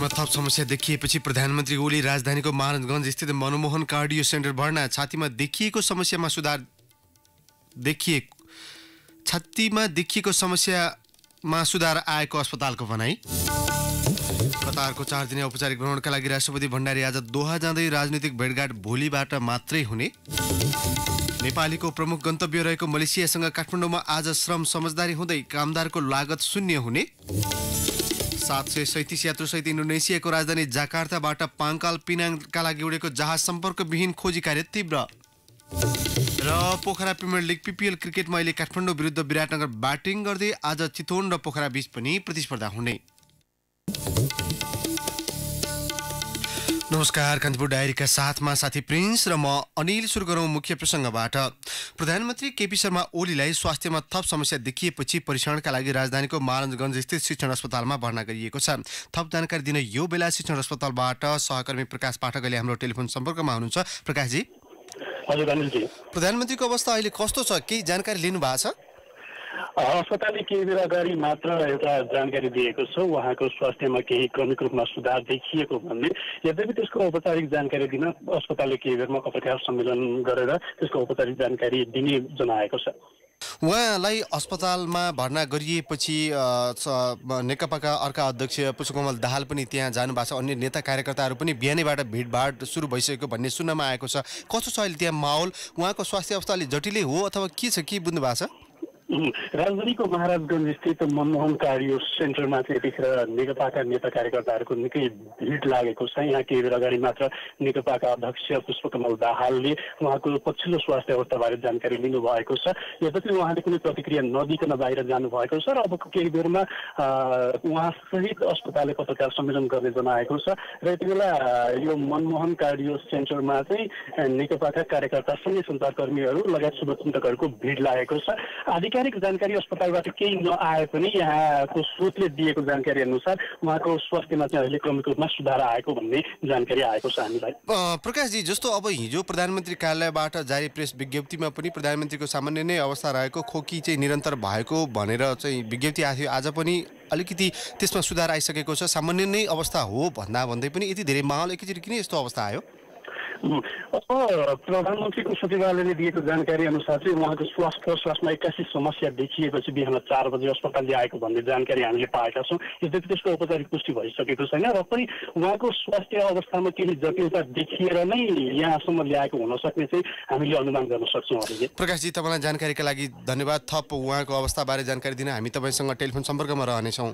क्षेत्रमा थप समस्या देखिएपछि प्रधानमन्त्री ओली राजधानीको महाराजगञ्ज स्थित मनमोहन कार्डियो सेन्टर भर्ना छातीमा देखिएको समस्यामा सुधार देखिए छातीमा देखिएको समस्यामा सुधार आएको अस्पतालको भनाई कतारको चार दिने औपचारिक भ्रमणका लागि राष्ट्रपति भण्डारी आज दोहा जाँदै राजनीतिक भेटघाट भोलिबाट मात्रै हुने नेपालीको प्रमुख गन्तव्य रहेको मलेसियासँग काठमाडौँमा आज श्रम समझदारी हुँदै कामदारको लागत शून्य हुने सात सय सैतिस यात्रुसहित इन्डोनेसियाको राजधानी जाकार्ताबाट पाङ्काल पिनाङका लागि उडेको जहाज सम्पर्कविहीन खोजी कार्य तीव्र र पोखरा प्रिमियर लिग पिपिएल क्रिकेटमा अहिले काठमाडौँ विरुद्ध विराटनगर ब्याटिङ गर्दै आज चितवन र पोखरा बीच पनि प्रतिस्पर्धा हुने नमस्कार कान्तिपुर डायरीका साथमा साथी प्रिन्स र म अनिल सुरु गरौँ मुख्य प्रसङ्गबाट प्रधानमन्त्री केपी शर्मा ओलीलाई स्वास्थ्यमा थप समस्या देखिएपछि परीक्षणका लागि राजधानीको महाराजगञ्ज स्थित शिक्षण अस्पतालमा भर्ना गरिएको छ थप जानकारी दिन यो बेला शिक्षण अस्पतालबाट सहकर्मी प्रकाश पाठकले हाम्रो टेलिफोन सम्पर्कमा हुनुहुन्छ प्रकाशजी प्रधानमन्त्रीको अवस्था अहिले कस्तो छ केही जानकारी लिनु भएको छ अस्पतालले केही बेर अगाडि मात्र एउटा जानकारी दिएको छ उहाँको स्वास्थ्यमा केही क्रमिक रूपमा सुधार देखिएको भन्ने यद्यपि त्यसको औपचारिक जानकारी दिन अस्पतालले केही बेरमा पत्रकार सम्मेलन गरेर त्यसको औपचारिक जानकारी दिने जनाएको छ उहाँलाई अस्पतालमा भर्ना गरिएपछि नेकपाका अर्का अध्यक्ष पुष्पकमल दाहाल पनि त्यहाँ जानुभएको छ अन्य नेता कार्यकर्ताहरू पनि बिहानैबाट भिडभाड सुरु भइसकेको भन्ने सुन्नमा आएको छ कस्तो छ अहिले त्यहाँ माहौल उहाँको स्वास्थ्य अवस्था अलिक जटिलै हो अथवा के छ के बुझ्नु भएको छ राजधानीको महाराजगञ्ज स्थित मनमोहन कार्डियो सेन्टरमा चाहिँ यतिखेर नेकपाका नेता कार्यकर्ताहरूको निकै भिड लागेको छ यहाँ केही बेर अगाडि मात्र नेकपाका अध्यक्ष पुष्पकमल दाहालले उहाँको पछिल्लो स्वास्थ्य अवस्थाबारे जानकारी लिनुभएको छ यद्यपि उहाँले कुनै प्रतिक्रिया नदिकन बाहिर जानुभएको छ र अबको केही बेरमा उहाँ सहित अस्पतालले पत्रकार सम्मेलन गर्ने जनाएको छ र यति बेला यो मनमोहन कार्डियो सेन्टरमा चाहिँ नेकपाका कार्यकर्ता सँगै सञ्चारकर्मीहरू लगायत शुभचिन्तकहरूको भिड लागेको छ आधिकारिक आधिकारिक जानकारी अस्पतालबाट केही नआए पनि यहाँको स्रोतले दिएको जानकारी अनुसार उहाँको स्वास्थ्यमा चाहिँ अहिले क्रमिक रूपमा सुधार आएको भन्ने जानकारी आएको छ हामीलाई प्रकाशजी जस्तो अब हिजो प्रधानमन्त्री कार्यालयबाट जारी प्रेस विज्ञप्तिमा पनि प्रधानमन्त्रीको सामान्य नै अवस्था रहेको खोकी चाहिँ निरन्तर भएको भनेर चाहिँ विज्ञप्ति आएको थियो आज पनि अलिकति त्यसमा सुधार आइसकेको छ सामान्य नै अवस्था हो भन्दा भन्दै पनि यति धेरै माहौल एकैचोटि किन यस्तो अवस्था आयो अब प्रधानमन्त्रीको सचिवालयले दिएको जानकारी अनुसार चाहिँ उहाँको श्वास प्रश्वासमा एक्कासी समस्या देखिएपछि बिहान चार बजे अस्पताल ल्याएको भन्ने जानकारी हामीले पाएका छौँ यद्यपि त्यसको औपचारिक पुष्टि भइसकेको छैन र पनि उहाँको स्वास्थ्य अवस्थामा केही जटिलता देखिएर नै यहाँसम्म ल्याएको हुन सक्ने चाहिँ हामीले अनुमान गर्न सक्छौँ प्रकाशजी तपाईँलाई जानकारीका लागि धन्यवाद थप उहाँको अवस्थाबारे जानकारी दिन हामी तपाईँसँग टेलिफोन सम्पर्कमा रहनेछौँ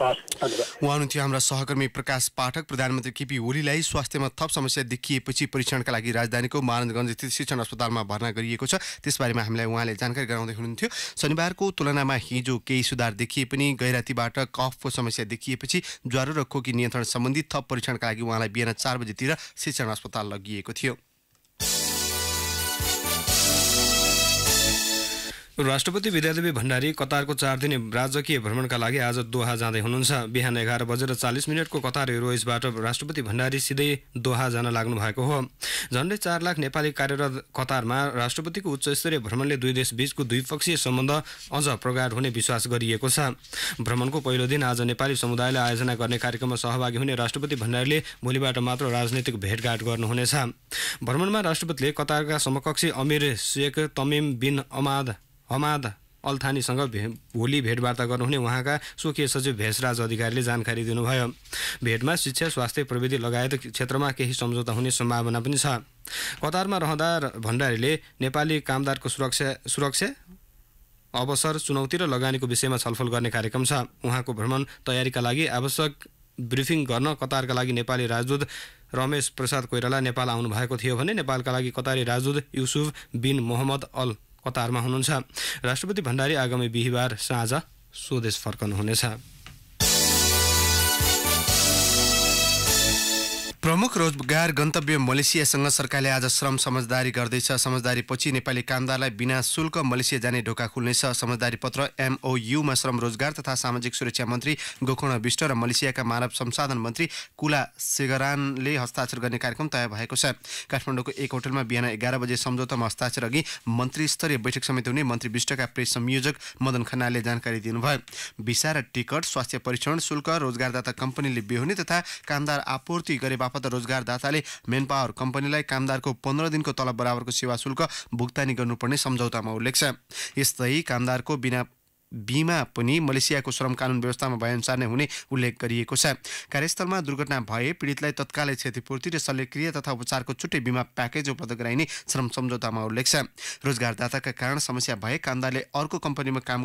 उहाँ हुनुहुन्थ्यो हाम्रा सहकर्मी प्रकाश पाठक प्रधानमन्त्री केपी ओलीलाई स्वास्थ्यमा थप समस्या देखिएपछि परीक्षणका लागि राजधानीको महानन्दगञ्ज स्थित शिक्षण अस्पतालमा भर्ना गरिएको छ त्यसबारेमा हामीलाई उहाँले जानकारी गराउँदै हुनुहुन्थ्यो शनिबारको तुलनामा हिजो केही सुधार देखिए पनि गैरातीबाट कफको समस्या देखिएपछि ज्वरो र खोकी नियन्त्रण सम्बन्धी थप परीक्षणका लागि उहाँलाई बिहान चार बजीतिर शिक्षण अस्पताल लगिएको थियो राष्ट्रपति विद्यादेवी भण्डारी कतारको चार दिने राजकीय भ्रमणका लागि आज दोहा जाँदै हुनुहुन्छ बिहान एघार बजेर चालिस मिनटको कतार एयरवेजबाट राष्ट्रपति भण्डारी सिधै दोहा जान लाग्नु भएको हो झन्डै चार लाख नेपाली कार्यरत कतारमा राष्ट्रपतिको उच्चस्तरीय भ्रमणले दुई देश बीचको द्विपक्षीय सम्बन्ध अझ प्रगाढ हुने विश्वास गरिएको छ भ्रमणको पहिलो दिन आज नेपाली समुदायलाई आयोजना गर्ने कार्यक्रममा सहभागी हुने राष्ट्रपति भण्डारीले भोलिबाट मात्र राजनैतिक भेटघाट गर्नुहुनेछ भ्रमणमा राष्ट्रपतिले कतारका समकक्षी अमिर शेख तमिम बिन अमाद हमाद अल्थानीसँग भे भोलि भेटवार्ता गर्नुहुने उहाँका स्वकीय सचिव भेषराज अधिकारीले जानकारी दिनुभयो भेटमा शिक्षा स्वास्थ्य प्रविधि लगायत क्षेत्रमा केही सम्झौता हुने सम्भावना पनि छ कतारमा रहँदा भण्डारीले नेपाली कामदारको सुरक्षा सुरक्षा अवसर चुनौती र लगानीको विषयमा छलफल गर्ने कार्यक्रम छ उहाँको भ्रमण तयारीका लागि आवश्यक ब्रिफिङ गर्न कतारका लागि नेपाली राजदूत रमेश प्रसाद कोइराला नेपाल आउनुभएको थियो भने नेपालका लागि कतारी राजदूत युसुफ बिन मोहम्मद अल कतारमा हुनुहुन्छ राष्ट्रपति भण्डारी आगामी बिहिबार साँझ स्वदेश फर्कनुहुनेछ प्रमुख रोजगार गन्तव्य मलेसियासँग सरकारले आज श्रम समझदारी गर्दैछ समझदारी पछि नेपाली कामदारलाई बिना शुल्क मलेसिया जाने ढोका खुल्नेछ समझदारी पत्र एमओयुमा श्रम रोजगार तथा सामाजिक सुरक्षा मन्त्री गोकर्ण विष्ट र मलेसियाका मानव संसाधन मन्त्री कुला सेगरानले हस्ताक्षर गर्ने कार्यक्रम तय भएको छ काठमाडौँको एक होटलमा बिहान एघार बजे सम्झौतामा हस्ताक्षर अघि मन्त्री स्तरीय बैठक समेत हुने मन्त्री विष्टका प्रेस संयोजक मदन खन्नाले जानकारी दिनुभयो भिसा र टिकट स्वास्थ्य परीक्षण शुल्क रोजगारदाता कम्पनीले बेहोर्ने तथा कामदार आपूर्ति गरे बापत मार्फत रोजगारदाताले मेन पावर कम्पनीलाई कामदारको पन्ध्र दिनको तलब बराबरको सेवा शुल्क भुक्तानी गर्नुपर्ने सम्झौतामा उल्लेख छ यस्तै कामदारको बिना बिमा पनि मलेसियाको श्रम कानुन व्यवस्थामा भएअनुसार नै हुने उल्लेख गरिएको छ कार्यस्थलमा दुर्घटना भए पीडितलाई तत्कालै क्षतिपूर्ति र शल्यक्रिया तथा उपचारको छुट्टै बिमा प्याकेज उपलब्ध गराइने श्रम सम्झौतामा उल्लेख छ रोजगारदाताका कारण समस्या भए कामदारले अर्को कम्पनीमा काम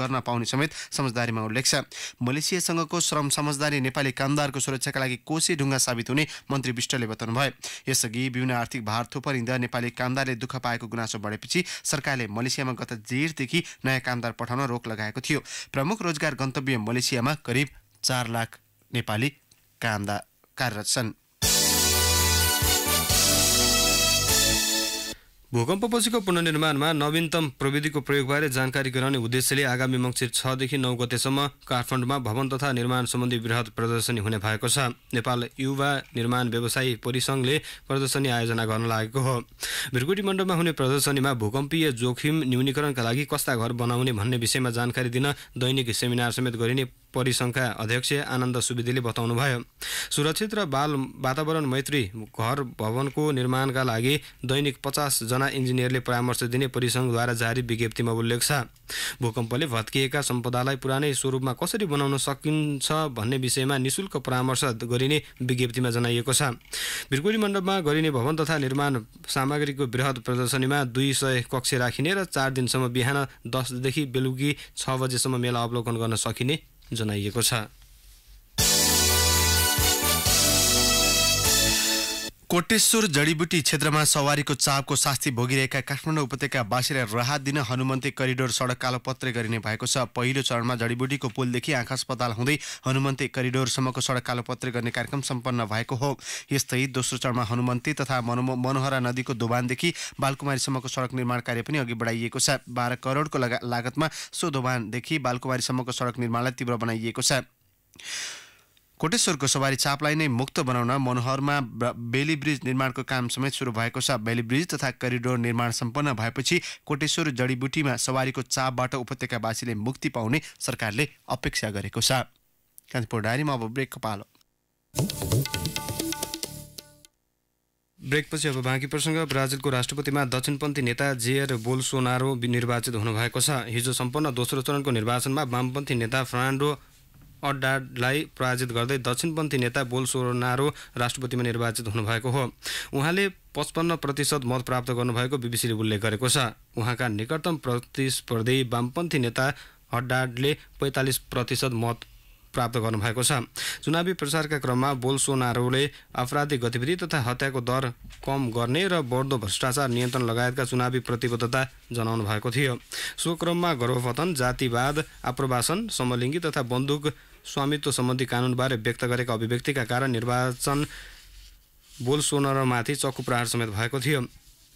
गर्न पाउने समेत समझदारीमा उल्लेख छ मलेसियासँगको श्रम समझदारी नेपाली कामदारको सुरक्षाका लागि कोसी ढुङ्गा साबित हुने मन्त्री विष्टले बताउनु भयो यसअघि विभिन्न आर्थिक भार थोपरिँदा नेपाली कामदारले दुःख पाएको गुनासो बढेपछि सरकारले मलेसियामा गत जेठदेखि नयाँ कामदार पठाउन रोक रोक लगाएको थियो प्रमुख रोजगार गन्तव्य मलेसियामा करिब चार लाख नेपाली कामदा कार्यरत छन् भूकम्पपछिको पुननिर्माणमा नवीनतम प्रविधिको प्रयोगबारे जानकारी गराउने उद्देश्यले आगामी मङ्सिर छदेखि नौ गतेसम्म काठमाडौँमा भवन तथा निर्माण सम्बन्धी वृहत प्रदर्शनी हुने भएको छ नेपाल युवा निर्माण व्यवसायी परिसङ्घले प्रदर्शनी आयोजना गर्न लागेको हो भिरकुटी मण्डपमा हुने प्रदर्शनीमा भूकम्पीय जोखिम न्यूनीकरणका लागि कस्ता घर बनाउने भन्ने विषयमा जानकारी दिन दैनिक सेमिनार समेत गरिने परिसङ्घका अध्यक्ष आनन्द सुविदीले बताउनुभयो सुरक्षित र बाल वातावरण मैत्री घर भवनको निर्माणका लागि दैनिक पचासजना इन्जिनियरले परामर्श दिने परिसङ्घद्वारा जारी विज्ञप्तिमा उल्लेख छ भूकम्पले भत्किएका सम्पदालाई पुरानै स्वरूपमा कसरी बनाउन सकिन्छ भन्ने विषयमा निशुल्क परामर्श गरिने विज्ञप्तिमा जनाइएको छ बिरकुरी मण्डपमा गरिने भवन तथा निर्माण सामग्रीको वृहत प्रदर्शनीमा दुई सय कक्ष राखिने र चार दिनसम्म बिहान दसदेखि बेलुकी छ बजेसम्म मेला अवलोकन गर्न सकिने जनाइएको छ कोटेश्वर जडीबुटी क्षेत्रमा सवारीको चापको शास्ति भोगिरहेका काठमाडौँ उपत्यकावासीलाई राहत दिन हनुमन्ती करिडोर सडक कालोपत्रे गरिने भएको छ पहिलो चरणमा जडीबुटीको पुलदेखि आँखा अस्पताल हुँदै हनुमन्ती करिडोरसम्मको सडक कालोपत्रे गर्ने कार्यक्रम सम्पन्न भएको हो यस्तै दोस्रो चरणमा हनुमन्ती तथा मनो मनोहरा नदीको दोभानदेखि बालकुमारीसम्मको सडक निर्माण कार्य पनि अघि बढाइएको छ बाह्र करोडको लागतमा सो दोभानदेखि बालकुमारीसम्मको सडक निर्माणलाई तीव्र बनाइएको छ कोटेश्वरको सवारी चापलाई नै मुक्त बनाउन मनोहरमा बेली ब्रिज निर्माणको काम समेत सुरु भएको छ बेली ब्रिज तथा करिडोर निर्माण सम्पन्न भएपछि कोटेश्वर जडीबुटीमा सवारीको चापबाट उपत्यकावासीले मुक्ति पाउने सरकारले अपेक्षा गरेको छ कान्तिपुर डायरीमा अब ब्रेक पालो ब्रेकपछि अब बाँकी प्रसङ्ग ब्राजिलको राष्ट्रपतिमा दक्षिणपन्थी नेता जेयर बोल्सोनारो निर्वाचित हुनुभएको छ हिजो सम्पन्न दोस्रो चरणको निर्वाचनमा वामपन्थी नेता फर्नान्डो अड्डालाई पराजित गर्दै दक्षिणपन्थी नेता बोलसोनारो राष्ट्रपतिमा निर्वाचित हुनुभएको हो उहाँले पचपन्न प्रतिशत मत प्राप्त गर्नुभएको बिबिसीले उल्लेख गरेको छ उहाँका निकटतम प्रतिस्पर्धी वामपन्थी नेता अड्डाडले पैँतालिस प्रतिशत मत प्राप्त गर्नुभएको छ चुनावी प्रचारका क्रममा बोलसोनारोले आपराधिक गतिविधि तथा हत्याको दर कम गर्ने र बढ्दो भ्रष्टाचार नियन्त्रण लगायतका चुनावी प्रतिबद्धता जनाउनु भएको थियो सो क्रममा गर्भपतन जातिवाद आप्रवासन समलिङ्गी तथा बन्दुक स्वामित्व सम्बन्धी कानुनबारे व्यक्त गरेका अभिव्यक्तिका कारण निर्वाचन सोनरमाथि चक्कु प्रहार समेत भएको थियो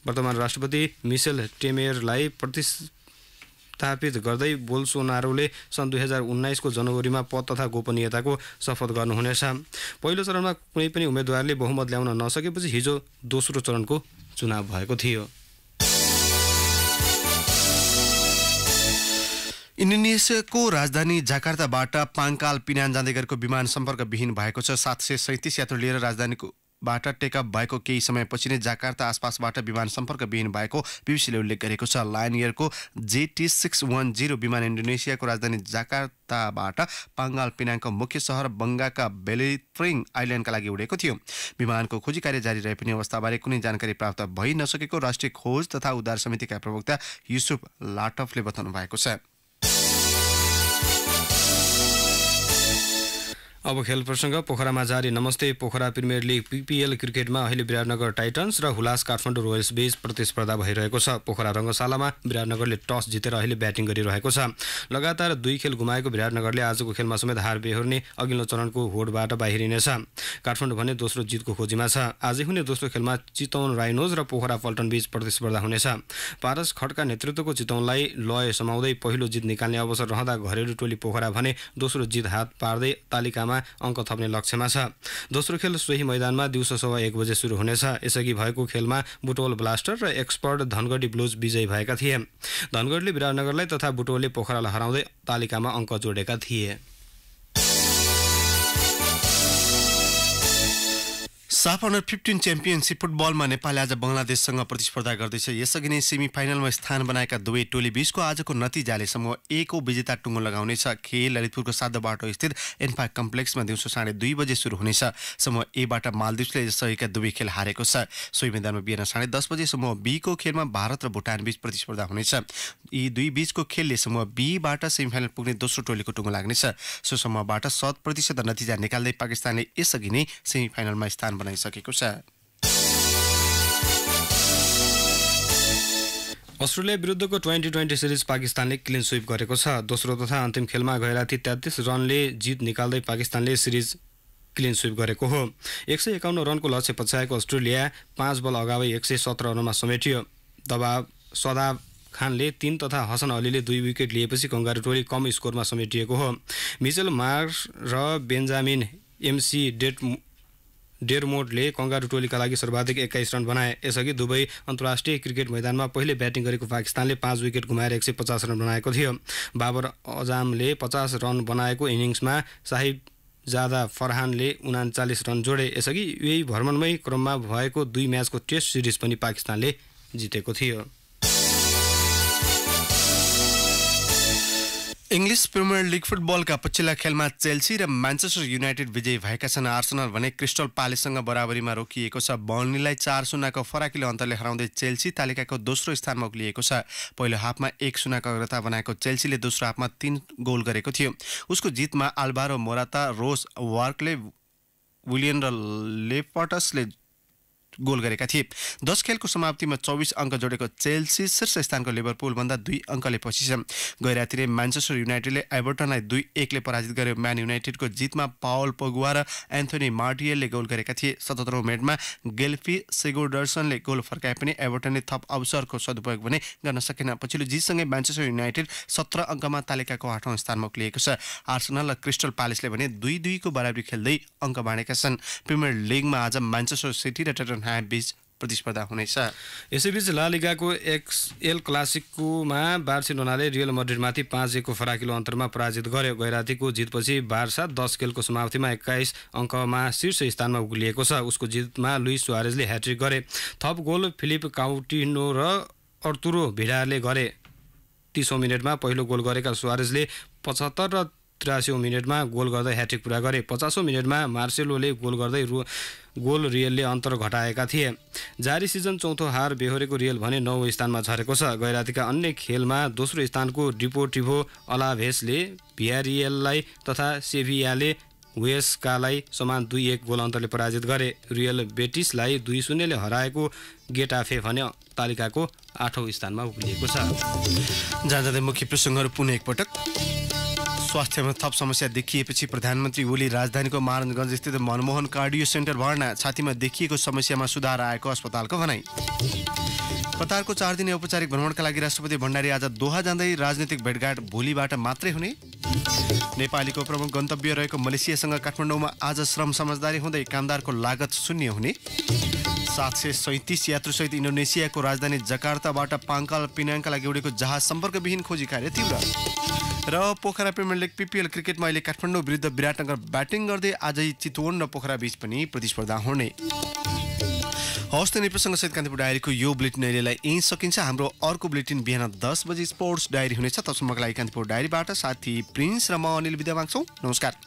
वर्तमान राष्ट्रपति मिसेल टेमेरलाई प्रतिस्थापित गर्दै बोलसोनारोले सन् दुई हजार उन्नाइसको जनवरीमा पद तथा गोपनीयताको शपथ गर्नुहुनेछ पहिलो चरणमा कुनै पनि उम्मेद्वारले बहुमत ल्याउन नसकेपछि हिजो दोस्रो चरणको चुनाव भएको थियो इन्डोनेसियाको राजधानी जाकार्ताबाट पाङ्काल पिनान जाँदै गरेको विमान सम्पर्कविहीन भएको छ सात सय सैतिस यात्रु लिएर राजधानीको बाट टेकअप भएको केही समयपछि नै जाकार्ता आसपासबाट विमान सम्पर्कविहीन भएको बिबिसीले उल्लेख गरेको छ लायन एयरको जेटी सिक्स वान जिरो विमान इन्डोनेसियाको राजधानी जाकार्ताबाट पाङ्गाल पिनाङको मुख्य सहर बङ्गाका बेलिफ्रिङ आइल्यान्डका लागि उडेको थियो विमानको खोजी कार्य जारी रहे पनि अवस्थाबारे कुनै जानकारी प्राप्त भइ नसकेको राष्ट्रिय खोज तथा उद्धार समितिका प्रवक्ता युसुफ लाटफले बताउनु भएको छ अब खेल प्रसङ्ग पोखरामा जारी नमस्ते पोखरा प्रिमियर लिग पिपिएल क्रिकेटमा अहिले विराटनगर टाइटन्स र हुलास काठमाडौँ रोयल्स बीच प्रतिस्पर्धा भइरहेको छ पोखरा रङ्गशालामा विराटनगरले टस जितेर अहिले ब्याटिङ गरिरहेको छ लगातार दुई खेल गुमाएको विराटनगरले आजको खेलमा समेत हार बेहोर्ने अघिल्लो चरणको होडबाट बाहिरिनेछ काठमाडौँ भने दोस्रो जितको खोजीमा छ आज हुने दोस्रो खेलमा चितौन राइनोज र पोखरा पल्टन बीच प्रतिस्पर्धा हुनेछ पारस खड्का नेतृत्वको चितौनलाई लय समाउँदै पहिलो जित निकाल्ने अवसर रहँदा घरेलु टोली पोखरा भने दोस्रो जित हात पार्दै तालिकामा अङ्क थप्ने लक्ष्यमा छ दोस्रो खेल सोही मैदानमा दिउँसो सवा एक बजे सुरु हुनेछ यसअघि भएको खेलमा बुटोल ब्लास्टर र एक्सपर्ट धनगढी ब्लुज विजयी भएका थिए धनगढीले विराटनगरलाई तथा बुटोलले पोखरालाई हराउँदै तालिकामा अङ्क जोडेका थिए साफ अन्डर फिफ्टिन च्याम्पियनसिप फुटबलमा नेपाल आज बङ्गलादेशसँग प्रतिस्पर्धा गर्दैछ यसअघि नै सेमी फाइनलमा स्थान बनाएका दुवै टोली बीचको आजको नतिजाले समूह को विजेता टुङ्गो लगाउनेछ खेल ललितपुरको बाटो स्थित एन्फा कम्प्लेक्समा दिउँसो साढे दुई बजे सुरु हुनेछ समूह एबाट मालदिप्सले सहिका दुवै खेल हारेको छ सोही मैदानमा बिहान साढे दस बजे समूह बीको खेलमा भारत र भुटान बीच प्रतिस्पर्धा हुनेछ यी दुई बीचको खेलले समूह बीबाट सेमी फाइनल पुग्ने दोस्रो टोलीको टुङ्गो लाग्नेछ सो समूहबाट शत प्रतिशत नतिजा निकाल्दै पाकिस्तानले यसअघि नै सेमी फाइनलमा स्थान बनाए भइसकेको छ अस्ट्रेलिया विरुद्धको ट्वेन्टी ट्वेन्टी सिरिज पाकिस्तानले क्लिन स्विप गरेको छ दोस्रो तथा अन्तिम खेलमा गैराती तेत्तिस रनले जित निकाल्दै पाकिस्तानले सिरिज क्लिन स्विप गरेको हो एक सय एकाउन्न रनको लक्ष्य पछ्याएको अस्ट्रेलिया पाँच बल अगावै एक सय सत्र रनमा समेटियो दबाब सदाब खानले तीन तथा हसन अलीले दुई विकेट लिएपछि कङ्गारु टोली कम स्कोरमा समेटिएको हो मिचेल मार्स र बेन्जामिन एमसी डेट मोडले कङ्गारू टोलीका लागि सर्वाधिक एक्काइस रन बनाए यसअघि दुवै अन्तर्राष्ट्रिय क्रिकेट मैदानमा पहिले ब्याटिङ गरेको पाकिस्तानले पाँच विकेट गुमाएर एक सय पचास रन बनाएको थियो बाबर अजामले पचास रन बनाएको इनिङ्समा साहिब जादा फरहानले उनाचालिस रन जोडे यसअघि यही भ्रमणमै क्रममा भएको दुई म्याचको टेस्ट सिरिज पनि पाकिस्तानले जितेको थियो इङ्ग्लिस प्रिमियर लिग फुटबलका पछिल्ला खेलमा चेल्सी र म्यान्चेस्टर युनाइटेड विजयी भएका छन् आर्सनल भने क्रिस्टल प्यालेससँग बराबरीमा रोकिएको छ बर्नीलाई चार सुनाको फराकिलो अन्तरले हराउँदै चेल्सी तालिकाको दोस्रो स्थानमा उक्लिएको छ पहिलो हाफमा एक सुनाको अग्रता बनाएको चेल्सीले दोस्रो हाफमा तीन गोल गरेको थियो उसको जितमा आल्बारो मोराता रोस वार्कले विलियन र लेपटसले गोल गरेका थिए दस खेलको समाप्तिमा चौबिस अङ्क जोडेको चेल्सी शीर्ष स्थानको लिभरपुलभन्दा दुई अङ्कले पछि छ गैरातिरे म्यान्चेस्टर युनाइटेडले एभर्टनलाई दुई एकले पराजित गर्यो म्यान युनाइटेडको जितमा पावल पगुवा र एन्थोनी मार्टियलले गोल गरेका थिए सतहत्तरौँ मेटमा गेल्फी सेगोडर्सनले गोल फर्काए पनि एभर्टनले थप अवसरको सदुपयोग भने गर्न सकेन पछिल्लो जितसँगै म्यान्चेस्टर युनाइटेड सत्र अङ्कमा तालिकाको आठौँ स्थानमा उक्लिएको छ आर्सनल र क्रिस्टल प्यालेसले भने दुई दुईको बराबरी खेल्दै अङ्क बाँडेका छन् प्रिमियर लिगमा आज म्यान्चेस्टर सिटी र टेटन होffनहामबीच प्रतिस्पर्धा हुनेछ यसैबीच लालिगाको एक्स एल क्लासिकोमा बार्सिलोनाले रियल मड्रिडमाथि पाँच एकको फराकिलो अन्तरमा पराजित गर्यो गैरातीको जितपछि बार्सा दस खेलको समाप्तिमा एक्काइस अङ्कमा शीर्ष स्थानमा उक्लिएको छ उसको जितमा लुइस सुवारेजले ह्याट्रिक गरे थप गोल फिलिप काउटिनो र अर्तुरो भिडारले गरे तिसौँ मिनटमा पहिलो गोल गरेका सुवारेजले पचहत्तर र त्रियासी मिनटमा गोल गर्दै ह्याट्रिक पुरा गरे पचासौँ मिनटमा मार्सेलोले गोल गर्दै रु गोल रियलले अन्तर घटाएका थिए जारी सिजन चौथो हार बेहोरेको रियल भने नौ स्थानमा झरेको छ गैरातीका अन्य खेलमा दोस्रो स्थानको डिपोटिभो अलाभेसले भियारियललाई तथा सेभियाले वेस्कालाई समान दुई एक गोल अन्तरले पराजित गरे रियल बेटिसलाई दुई शून्यले हराएको गेटाफे भने तालिकाको आठौँ स्थानमा उभिएको छ जाँदा मुख्य प्रसङ्गहरू पुनः एकपटक स्वास्थ्यमा थप समस्या देखिएपछि प्रधानमन्त्री ओली राजधानीको महाराजगञ्ज स्थित मनमोहन कार्डियो सेन्टर भर्ना छातीमा देखिएको समस्यामा सुधार आएको अस्पतालको भनाइ कतारको चार दिने औपचारिक भ्रमणका लागि राष्ट्रपति भण्डारी आज दोहा जाँदै राजनैतिक भेटघाट भोलिबाट मात्रै हुने नेपालीको प्रमुख गन्तव्य रहेको मलेसियासँग काठमाडौँमा आज श्रम समझदारी हुँदै कामदारको लागत शून्य हुने सात सय सैतिस यात्रुसहित इन्डोनेसियाको राजधानी जकार्ताबाट पाङ्काल पिनाङका लागि उडेको जहाज सम्पर्कविहीन खोजी कार्य तीव्र र पोखरा प्रिमियर लिग पिपिएल क्रिकेटमा अहिले काठमाडौँ विरुद्ध विराटनगर ब्याटिङ गर्दै आजै चितवन र पोखरा बिच पनि प्रतिस्पर्धा हुने हवस् त नेपालसँग सहित कान्तिपुर डायरीको यो बुलेटिन अहिलेलाई यहीँ सकिन्छ हाम्रो अर्को बुलेटिन बिहान दस बजे स्पोर्ट्स डायरी हुनेछ तबसम्मको लागि कान्तिपुर डायरीबाट साथी प्रिन्स र म अनिल विद्या माग्छौँ नमस्कार